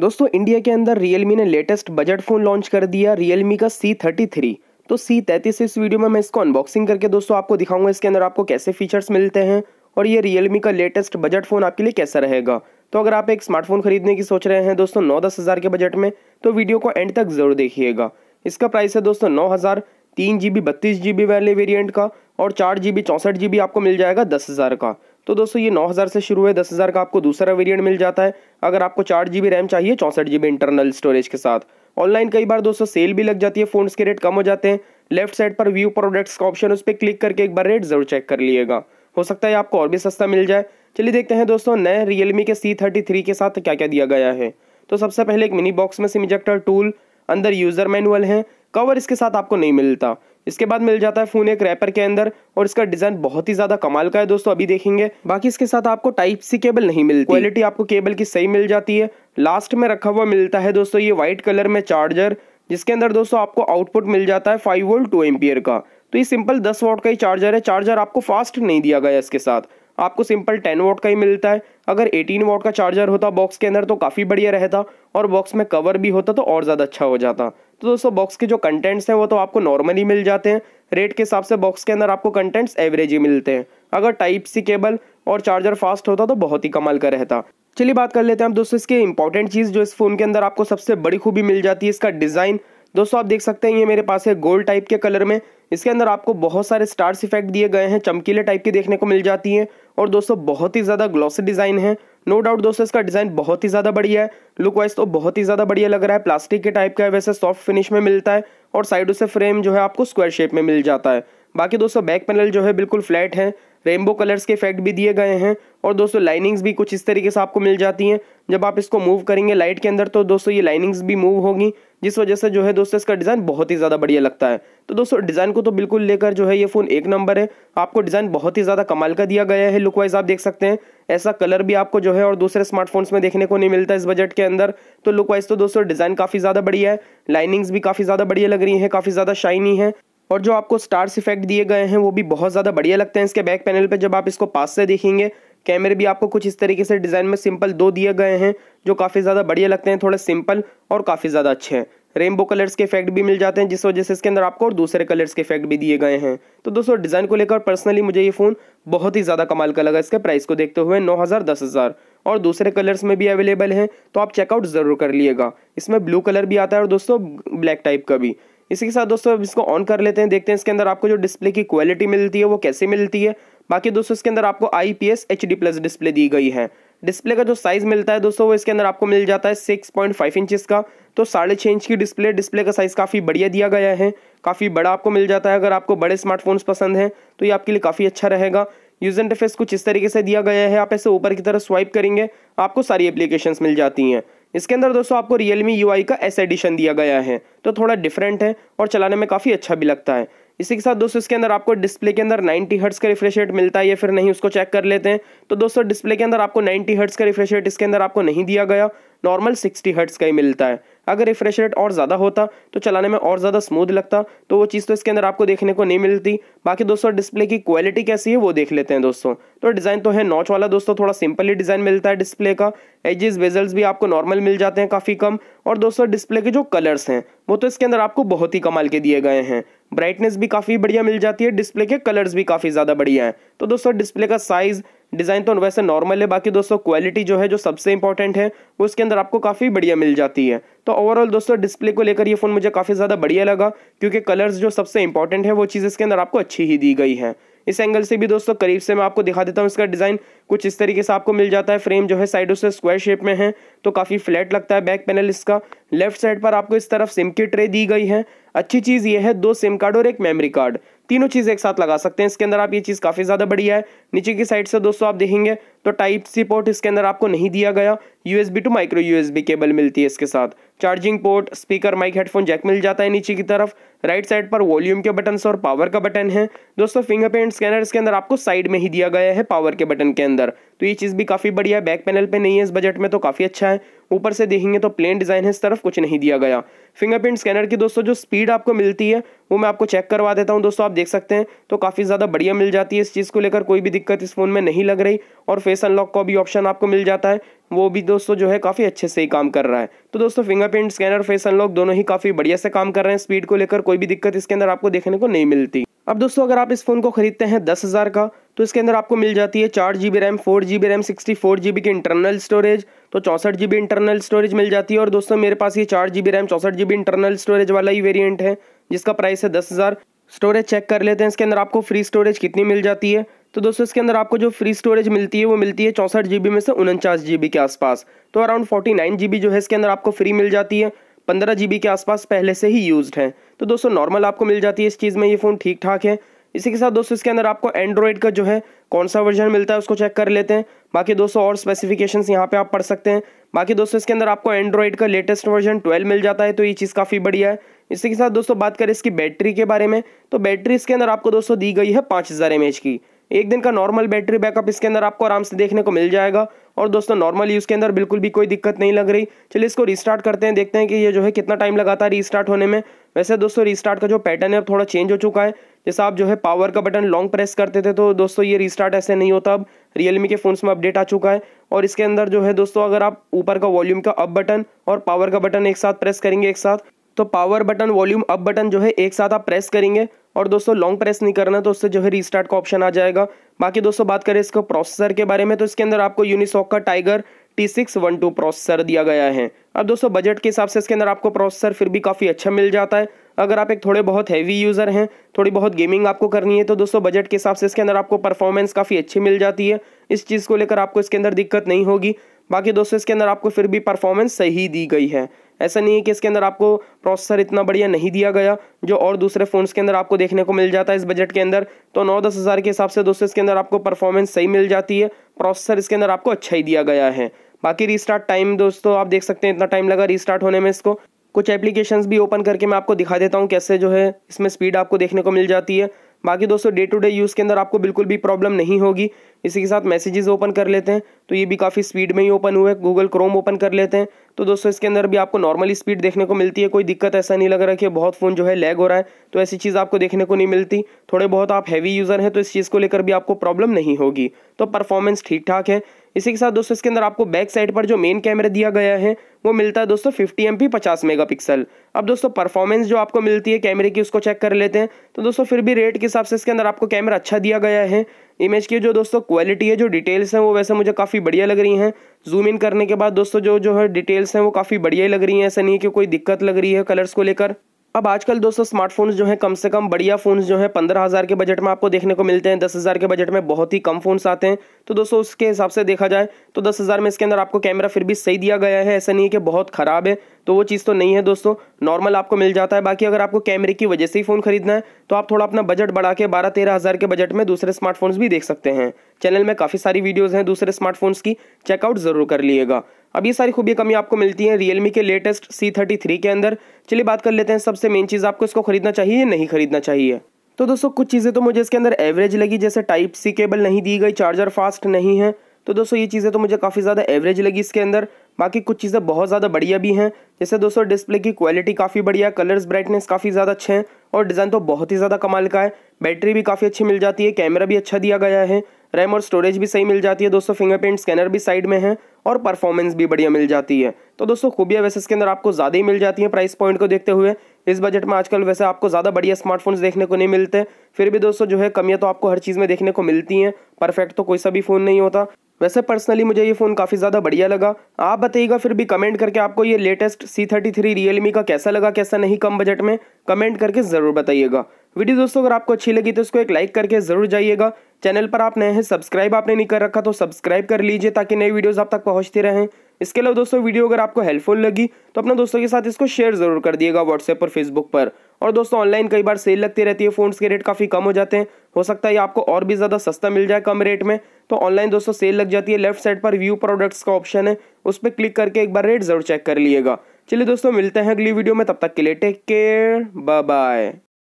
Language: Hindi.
दोस्तों इंडिया के अंदर रियलमी ने लेटेस्ट बजट फ़ोन लॉन्च कर दिया रियलमी का सी थर्टी थ्री तो सी तैतीस इस वीडियो में मैं इसको अनबॉक्सिंग करके दोस्तों आपको दिखाऊंगा इसके अंदर आपको कैसे फीचर्स मिलते हैं और ये रियलमी का लेटेस्ट बजट फ़ोन आपके लिए कैसा रहेगा तो अगर आप एक स्मार्टफोन खरीदने की सोच रहे हैं दोस्तों नौ दस हज़ार के बजट में तो वीडियो को एंड तक ज़रूर देखिएगा इसका प्राइस है दोस्तों नौ हज़ार तीन जी बी बत्तीस जी बी वाले वेरियंट का और चार जी बी चौंसठ जी बी आपको मिल जाएगा दस हज़ार का तो दोस्तों ये 9000 से शुरू है 10000 का आपको दूसरा वेरिएंट मिल जाता है अगर आपको चार जी रैम चाहिए चौंसठ जी इंटरनल स्टोरेज के साथ ऑनलाइन कई बार दोस्तों सेल भी लग जाती है फोन के रेट कम हो जाते हैं लेफ्ट साइड पर व्यू प्रोडक्ट्स का ऑप्शन उस पर क्लिक करके एक बार रेट जरूर चेक कर लिएगा हो सकता है आपको और भी सस्ता मिल जाए चलिए देखते हैं दोस्तों नए रियलमी के सी थर्टी थ्री के साथ क्या क्या दिया गया है तो सबसे पहले एक मिनी बॉक्स में सिम इजेक्टर टूल अंदर यूजर मैनुअल है कवर इसके साथ आपको नहीं मिलता इसके बाद मिल जाता है फोन एक रैपर के अंदर और इसका डिजाइन बहुत ही ज्यादा कमाल का है दोस्तों अभी देखेंगे बाकी इसके साथ आपको टाइप सी केबल नहीं मिलती क्वालिटी आपको केबल की सही मिल जाती है लास्ट में रखा हुआ मिलता है दोस्तों ये व्हाइट कलर में चार्जर जिसके अंदर दोस्तों आपको आउटपुट मिल जाता है फाइव वोल्ट टू एम्पियर का तो ये सिंपल दस वोट का ही चार्जर है चार्जर आपको फास्ट नहीं दिया गया इसके साथ आपको सिंपल टेन वोट का ही मिलता है अगर एटीन वोट का चार्जर होता बॉक्स के अंदर तो काफ़ी बढ़िया रहता और बॉक्स में कवर भी होता तो और ज़्यादा अच्छा हो जाता तो दोस्तों बॉक्स के जो कंटेंट्स हैं वो तो आपको नॉर्मली मिल जाते हैं रेट के हिसाब से बॉक्स के अंदर आपको कंटेंट्स एवरेज ही मिलते हैं अगर टाइप सी केबल और चार्जर फास्ट होता तो बहुत ही कमाल का रहता चलिए बात कर लेते हैं आप दोस्तों इसके इंपॉर्टेंट चीज़ जो इस फ़ोन के अंदर आपको सबसे बड़ी खूबी मिल जाती है इसका डिज़ाइन दोस्तों आप देख सकते हैं ये मेरे पास है गोल्ड टाइप के कलर में इसके अंदर आपको बहुत सारे स्टार्स इफेक्ट दिए गए हैं चमकीले टाइप के देखने को मिल जाती हैं और दोस्तों बहुत ही ज़्यादा ग्लॉसी डिज़ाइन है नो डाउट दोस्तों इसका डिज़ाइन बहुत ही ज़्यादा बढ़िया है लुक वाइज तो बहुत ही ज़्यादा बढ़िया लग रहा है प्लास्टिक के टाइप का है वैसे सॉफ्ट फिनिश में मिलता है और साइडों से फ्रेम जो है आपको स्क्वायर शेप में मिल जाता है बाकी दोस्तों बैक पैनल जो है बिल्कुल फ्लैट है रेनबो कलर्स के इफेक्ट भी दिए गए हैं और दोस्तों लाइनिंग्स भी कुछ इस तरीके से आपको मिल जाती हैं जब आप इसको मूव करेंगे लाइट के अंदर तो दोस्तों ये लाइनिंग्स भी मूव होगी जिस वजह से जो है दोस्तों इसका डिज़ाइन बहुत ही ज़्यादा बढ़िया लगता है तो दोस्तों डिज़ाइन को तो बिल्कुल लेकर जो है ये फ़ोन एक नंबर है आपको डिज़ाइन बहुत ही ज़्यादा कमाल का दिया गया है लुक वाइज आप देख सकते हैं ऐसा कलर भी आपको जो है और दूसरे स्मार्टफोन्स में देखने को नहीं मिलता इस बजट के अंदर तो लुक वाइज तो दोस्तों डिज़ाइन काफ़ी ज़्यादा बढ़िया है लाइनिंग्स भी काफ़ी ज़्यादा बढ़िया लग रही हैं काफ़ी ज़्यादा शाइनी है और जो आपको स्टार्स इफेक्ट दिए गए हैं वो भी बहुत ज़्यादा बढ़िया लगते हैं इसके बैक पैनल पर जब आप इसको पास से देखेंगे कैमरे भी आपको कुछ इस तरीके से डिज़ाइन में सिंपल दो दिए गए हैं जो काफ़ी ज़्यादा बढ़िया लगते हैं थोड़े सिंपल और काफ़ी ज़्यादा अच्छे हैं रेनबो कलर्स के इफेक्ट भी मिल जाते हैं जिस वजह से इसके अंदर आपको और दूसरे कलर्स के इफेक्ट भी दिए गए हैं तो दोस्तों डिज़ाइन को लेकर पर्सनली मुझे ये फ़ोन बहुत ही ज़्यादा कमाल का लगा इसके प्राइस को देखते हुए नौ हज़ार दस हज़ार और दूसरे कलर्स में भी अवेलेबल हैं तो आप चेकआउट ज़रूर कर लिएगा इसमें ब्लू कलर भी आता है और दोस्तों ब्लैक टाइप का भी इसी के साथ दोस्तों इसको ऑन कर लेते हैं देखते हैं इसके अंदर आपको जो डिस्प्ले की क्वालिटी मिलती है वो कैसे मिलती है बाकी दोस्तों इसके अंदर आपको I P S H D plus display दी गई है डिस्प्ले का जो साइज मिलता है दोस्तों वो इसके अंदर आपको मिल जाता है सिक्स पॉइंट फाइव इंचज़ का तो साढ़े छः इंच की डिस्प्ले डिस्प्ले का साइज़ काफ़ी बढ़िया दिया गया है काफ़ी बड़ा आपको मिल जाता है अगर आपको बड़े स्मार्टफोन्स पसंद हैं तो ये आपके लिए काफ़ी अच्छा रहेगा यूजर इंटरफेस कुछ इस तरीके से दिया गया है आप ऐसे ऊपर की तरफ स्वाइप करेंगे आपको सारी एप्लीकेशन मिल जाती हैं इसके अंदर दोस्तों आपको Realme UI का एस एडिशन दिया गया है तो थोड़ा डिफरेंट है और चलाने में काफ़ी अच्छा भी लगता है इसी के साथ दोस्तों इसके अंदर आपको डिस्प्ले के अंदर 90 हर्ट्स का रिफ्रेश रेट मिलता है या फिर नहीं उसको चेक कर लेते हैं तो दोस्तों डिस्प्ले के अंदर आपको 90 हर्ट्स का रिफ्रेश रेट इसके अंदर आपको नहीं दिया गया नॉर्मल 60 हर्ट्स का ही मिलता है अगर रिफ्रेश रेट और ज़्यादा होता तो चलाने में और ज़्यादा स्मूथ लगता तो वो चीज़ तो इसके अंदर आपको देखने को नहीं मिलती बाकी दोस्तों डिस्प्ले की क्वालिटी कैसी है वो देख लेते हैं दोस्तों तो डिज़ाइन तो है नॉच वाला दोस्तों थोड़ा सिंपल ही डिज़ाइन मिलता है डिस्प्ले का एजेस बेजल्स भी आपको नॉर्मल मिल जाते हैं काफ़ी कम और दोस्तों डिस्प्ले के जो कलर्स हैं वो तो इसके अंदर आपको बहुत ही कमाल के दिए गए हैं ब्राइटनेस भी काफ़ी बढ़िया मिल जाती है डिस्प्ले के कलर्स भी काफ़ी ज़्यादा बढ़िया हैं तो दोस्तों डिस्प्ले का साइज़ डिज़ाइन तो वैसे नॉर्मल है बाकी दोस्तों क्वालिटी जो है जो सबसे इंपॉर्टेंट है वो उसके अंदर आपको काफ़ी बढ़िया मिल जाती है तो ओवरऑल दोस्तों डिस्प्ले को लेकर ये फ़ोन मुझे काफ़ी ज़्यादा बढ़िया लगा क्योंकि कलर्स जो सबसे इंपॉर्टेंट है वो चीज़ इसके अंदर आपको अच्छी ही दी गई है इस एंगल से भी दोस्तों करीब से मैं आपको दिखा देता हूँ इसका डिज़ाइन कुछ इस तरीके से आपको मिल जाता है फ्रेम जो है साइडों से स्क्वायर शेप में है तो काफ़ी फ्लैट लगता है बैक पैनल इसका लेफ्ट साइड पर आपको इस तरफ सिम की ट्रे दी गई है अच्छी चीज़ ये है दो सिम कार्ड और एक मेमोरी कार्ड तीनों चीज़ एक साथ लगा सकते हैं इसके अंदर आप ये चीज़ काफ़ी ज़्यादा बढ़िया है नीचे की साइड से दोस्तों आप देखेंगे तो टाइप सी पोर्ट इसके अंदर आपको नहीं दिया गया B to micro B cable मिलती है इसके साथ charging port speaker mic headphone jack मिल जाता है नीचे की तरफ राइट साइड पर वॉल्यूम के बटन और पावर का बटन है दोस्तों फिंगरप्रिंट स्कैनर इसके अंदर आपको साइड में ही दिया गया है पावर के बटन के अंदर तो ये चीज़ भी काफ़ी बढ़िया है बैक पैनल पे नहीं है इस बजट में तो काफ़ी अच्छा है ऊपर से देखेंगे तो प्लेन डिज़ाइन है इस तरफ कुछ नहीं दिया गया फिंगरप्रिंट स्कैनर की दोस्तों जो स्पीड आपको मिलती है वो मैं आपको चेक करवा देता हूँ दोस्तों आप देख सकते हैं तो काफ़ी ज़्यादा बढ़िया मिल जाती है इस चीज़ को लेकर कोई भी दिक्कत इस फ़ोन में नहीं लग रही और फेस अनलॉक का भी ऑप्शन आपको मिल जाता है वो भी दोस्तों जो है काफ़ी अच्छे से ही काम कर रहा है तो दोस्तों फिंगरप्रिंट स्कैनर फेस अनलॉक दोनों ही काफ़ी बढ़िया से काम कर रहे हैं स्पीड को लेकर कोई भी दिक्कत इसके अंदर आपको देखने को नहीं मिलती अब दोस्तों अगर आप इस फ़ोन को खरीदते हैं दस हज़ार का तो इसके अंदर आपको मिल जाती है चार G B RAM four G B RAM sixty four G B की इंटरनल स्टोरेज तो चौंसठ जी बी इंटरनल स्टोरेज मिल जाती है और दोस्तों मेरे पास ये चार जी बी रैम चौंसठ जी बी इंटरनल स्टोरेज वाला ही वेरिएंट है जिसका प्राइस है दस हज़ार स्टोरेज चेक कर लेते हैं इसके अंदर आपको फ्री स्टोरेज कितनी मिल जाती है तो दोस्तों इसके अंदर आपको जो फ्री स्टोरेज मिलती है वो मिलती है चौंसठ जी में से उनचास जी के आसपास तो अराउंड फोर्टी नाइन जीबी जो है इसके अंदर आपको फ्री मिल जाती है पंद्रह जी के आसपास पहले से ही यूज्ड है तो दोस्तों नॉर्मल आपको मिल जाती है इस चीज़ में ये फ़ोन ठीक ठाक है इसी के साथ दोस्तों इसके अंदर आपको एंड्रॉयड का जो है कौन सा वर्जन मिलता है उसको चेक कर लेते हैं बाकी दोस्तों और स्पेसिफिकेशंस यहाँ पे आप पढ़ सकते हैं बाकी दोस्तों इसके अंदर आपको एंड्रॉयड का लेटेस्ट वर्जन 12 मिल जाता है तो ये चीज़ काफ़ी बढ़िया है इसी के साथ दोस्तों बात करें इसकी बैटरी के बारे में तो बैटरी इसके अंदर आपको दोस्तों दी गई है पाँच हज़ार की एक दिन का नॉर्मल बैटरी बैकअप इसके अंदर आपको आराम से देखने को मिल जाएगा और दोस्तों नॉर्मल यूज़ के अंदर बिल्कुल भी कोई दिक्कत नहीं लग रही चलिए इसको रिस्टार्ट करते हैं देखते हैं कि ये जो है कितना टाइम लगाता है रिस्टार्ट होने में वैसे दोस्तों रिस्टार्ट का जो पैटर्न है थोड़ा चेंज हो चुका है जैसा आप जो है पावर का बटन लॉन्ग प्रेस करते थे तो दोस्तों ये रिस्टार्ट ऐसे नहीं होता अब रियलमी के फ़ोन्स में अपडेट आ चुका है और इसके अंदर जो है दोस्तों अगर आप ऊपर का वॉल्यूम का अप बटन और पावर का बटन एक साथ प्रेस करेंगे एक साथ तो power button volume up button जो है एक साथ आप प्रेस करेंगे और दोस्तों लॉन्ग प्रेस नहीं करना तो उससे जो है रीस्टार्ट का ऑप्शन आ जाएगा बाकी दोस्तों बात करें इसका प्रोसेसर के बारे में तो इसके अंदर आपको यूनिसॉक का टाइगर T612 प्रोसेसर दिया गया है अब दोस्तों बजट के हिसाब से इसके अंदर आपको प्रोसेसर फिर भी काफ़ी अच्छा मिल जाता है अगर आप एक थोड़े बहुत हैवी यूज़र हैं थोड़ी बहुत गेमिंग आपको करनी है तो दोस्तों बजट के हिसाब से इसके अंदर आपको परफॉर्मेंस काफ़ी अच्छी मिल जाती है इस चीज़ को लेकर आपको इसके अंदर दिक्कत नहीं होगी बाकी दोस्तों इसके अंदर आपको फिर भी परफॉर्मेंस सही दी गई है ऐसा नहीं है कि इसके अंदर आपको प्रोसेसर इतना बढ़िया नहीं दिया गया जो और दूसरे फ़ोन्स के अंदर आपको देखने को मिल जाता है इस बजट के अंदर तो नौ दस हज़ार के हिसाब से दोस्तों इसके अंदर आपको परफॉर्मेंस सही मिल जाती है प्रोसेसर इसके अंदर आपको अच्छा ही दिया गया है बाकी रिस्टार्ट टाइम दोस्तों आप देख सकते हैं इतना टाइम लगा रिस्टार्ट होने में इसको कुछ एप्लीकेशन भी ओपन करके मैं आपको दिखा देता हूँ कैसे जो है इसमें स्पीड आपको देखने को मिल जाती है बाकी दोस्तों डे टू डे यूज़ के अंदर आपको बिल्कुल भी प्रॉब्लम नहीं होगी इसी के साथ मैसेजेस ओपन कर लेते हैं तो ये भी काफ़ी स्पीड में ही ओपन हुए गूगल क्रोम ओपन कर लेते हैं तो दोस्तों इसके अंदर भी आपको नॉर्मली स्पीड देखने को मिलती है कोई दिक्कत ऐसा नहीं लग रहा कि बहुत फ़ोन जो है लैग हो रहा है तो ऐसी चीज़ आपको देखने को नहीं मिलती थोड़े बहुत आप हैवी यूज़र हैं तो इस चीज़ को लेकर भी आपको प्रॉब्लम नहीं होगी तो परफॉर्मेंस ठीक ठाक है इसी के साथ दोस्तों इसके अंदर आपको बैक साइड पर जो मेन कैमरा दिया गया है वो मिलता है दोस्तों 50 एम पी पचास पिक्सल अब दोस्तों परफॉर्मेंस जो आपको मिलती है कैमरे की उसको चेक कर लेते हैं तो दोस्तों फिर भी रेट के हिसाब से इसके अंदर आपको कैमरा अच्छा दिया गया है इमेज की जो दोस्तों क्वालिटी है जो डिटेल्स हैं वो वैसे मुझे काफ़ी बढ़िया लग रही हैं जूम इन करने के बाद दोस्तों जो जो है डिटेल्स हैं वो काफ़ी बढ़िया लग रही हैं ऐसा नहीं है कि कोई दिक्कत लग रही है कलर्स को लेकर अब आजकल दोस्तों स्मार्टफोन्स जो हैं कम से कम बढ़िया फ़ोन्स जो हैं पंद्रह हज़ार के बजट में आपको देखने को मिलते हैं दस हज़ार के बजट में बहुत ही कम फ़ोन्स आते हैं तो दोस्तों उसके हिसाब से देखा जाए तो दस हज़ार में इसके अंदर आपको कैमरा फिर भी सही दिया गया है ऐसा नहीं है कि बहुत ख़राब है तो वो चीज़ तो नहीं है दोस्तों नॉर्मल आपको मिल जाता है बाकी अगर आपको कैमरे की वजह से ही फ़ोन खरीदना है तो आप थोड़ा अपना बजट बढ़ा के बारह तेरह हज़ार के बजट में दूसरे स्मार्टफोन्स भी देख सकते हैं चैनल में काफ़ी सारी वीडियोज़ हैं दूसरे स्मार्टफोन्स की चेकआउट ज़रूर कर लिएगा अब ये सारी खूबियाँ कमी आपको मिलती है रियलमी के लेटेस्ट सी थर्टी थ्री के अंदर चलिए बात कर लेते हैं सबसे मेन चीज़ आपको इसको खरीदना चाहिए या नहीं खरीदना चाहिए तो दोस्तों कुछ चीज़ें तो मुझे इसके अंदर एवरेज लगी जैसे टाइप सी केबल नहीं दी गई चार्जर फास्ट नहीं है तो दोस्तों ये चीज़ें तो मुझे काफ़ी ज़्यादा एवरेज लगी इसके अंदर बाकी कुछ चीज़ें बहुत ज़्यादा बढ़िया भी हैं जैसे दोस्तों डिस्प्ले की क्वालिटी काफ़ी बढ़िया कलर्स ब्राइटनेस काफ़ी ज़्यादा अच्छे हैं और डिज़ाइन तो बहुत ही ज़्यादा कमाल का है बैटरी भी काफ़ी अच्छी मिल जाती है कैमरा भी अच्छा दिया गया है रैम और स्टोरेज भी सही मिल जाती है दोस्तों फिंगरप्रिंट स्कैनर भी साइड में है और परफॉर्मेंस भी बढ़िया मिल जाती है तो दोस्तों खूबिया वैसे इसके अंदर आपको ज़्यादा ही मिल जाती है प्राइस पॉइंट को देखते हुए इस बजट में आजकल वैसे आपको ज़्यादा बढ़िया स्मार्टफोन्स देखने को नहीं मिलते फिर भी दोस्तों जो है कमियाँ तो आपको हर चीज़ में देखने को मिलती हैं परफेक्ट तो कोई सा भी फ़ोन नहीं होता वैसे पर्सनली मुझे ये फ़ोन काफ़ी ज़्यादा बढ़िया लगा आप बताइएगा फिर भी कमेंट करके आपको ये latest C thirty three Realme का कैसा लगा कैसा नहीं कम बजट में कमेंट करके ज़रूर बताइएगा वीडियो दोस्तों अगर आपको अच्छी लगी तो इसको एक लाइक करके ज़रूर जाइएगा चैनल पर आप नए हैं सब्सक्राइब आपने नहीं कर रखा तो सब्सक्राइब कर लीजिए ताकि नई वीडियोज आप तक पहुंचते रहें इसके अलावा दोस्तों वीडियो अगर आपको हेल्पफुल लगी तो अपने दोस्तों के साथ इसको शेयर जरूर कर दिएगा व्हाट्सएप पर फेसबुक पर और दोस्तों ऑनलाइन कई बार सेल लगती रहती है फोन के रेट काफ़ी कम हो जाते हैं हो सकता है आपको और भी ज़्यादा सस्ता मिल जाए कम रेट में तो ऑनलाइन दोस्तों सेल लग जाती है लेफ्ट साइड पर व्यू प्रोडक्ट्स का ऑप्शन है उस पर क्लिक करके एक बार रेट ज़रूर चेक कर लिएगा चलिए दोस्तों मिलते हैं अगली वीडियो में तब तक के लिए टेक केयर बाय